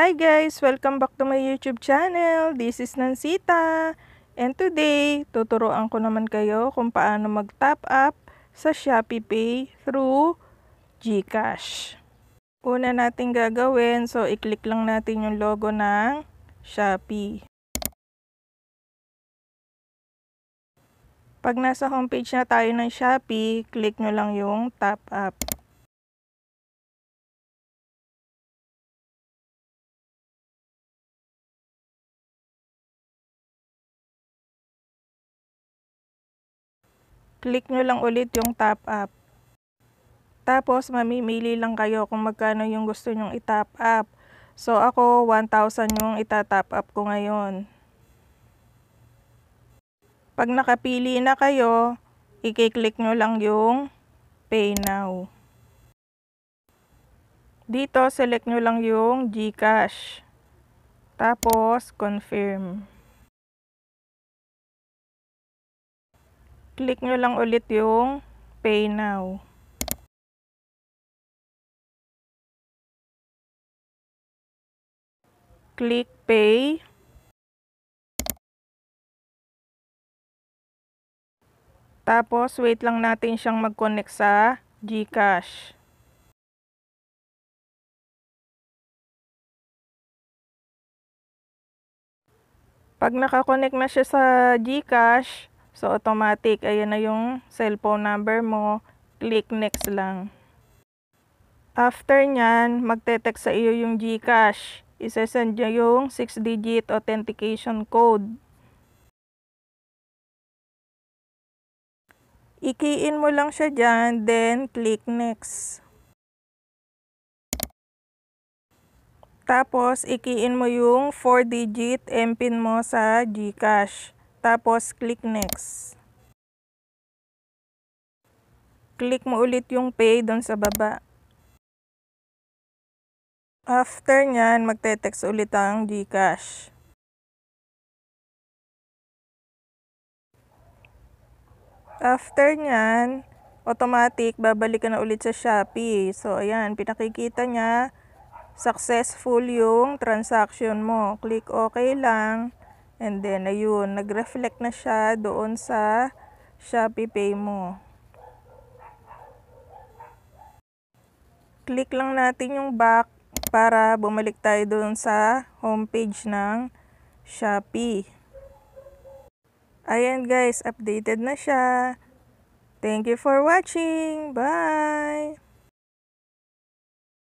Hi guys! Welcome back to my YouTube channel. This is Nansita. And today, tuturuan ko naman kayo kung paano mag-top up sa Shopee Pay through GCash. Una natin gagawin, so i-click lang natin yung logo ng Shopee. Pag nasa homepage na tayo ng Shopee, click nyo lang yung top up. click nyo lang ulit yung top up. Tapos, mamimili lang kayo kung magkano yung gusto nyong i-top up. So, ako, 1,000 yung itatop up ko ngayon. Pag nakapili na kayo, i-click nyo lang yung Pay Now. Dito, select nyo lang yung GCash. Tapos, confirm. i-click nyo lang ulit yung pay now. Click pay. Tapos, wait lang natin siyang mag-connect sa GCash. Pag nakakonect na siya sa GCash, So, automatic. Ayan na yung cellphone number mo. Click next lang. After nyan, magte-text sa iyo yung GCash. Isesend niya yung 6-digit authentication code. Ikiin mo lang siya dyan, then click next. Tapos, ikiin mo yung 4-digit MPIN mo sa GCash. Tapos, click next. Click mo ulit yung pay doon sa baba. After nyan, magte-text ulit ang Gcash. After nyan, automatic, babalik ka na ulit sa Shopee. So, ayan, pinakikita niya, successful yung transaction mo. Click OK lang. And then, ayun, nag-reflect na siya doon sa Shopee Pay mo. Click lang natin yung back para bumalik tayo doon sa homepage ng Shopee. Ayan guys, updated na siya. Thank you for watching. Bye!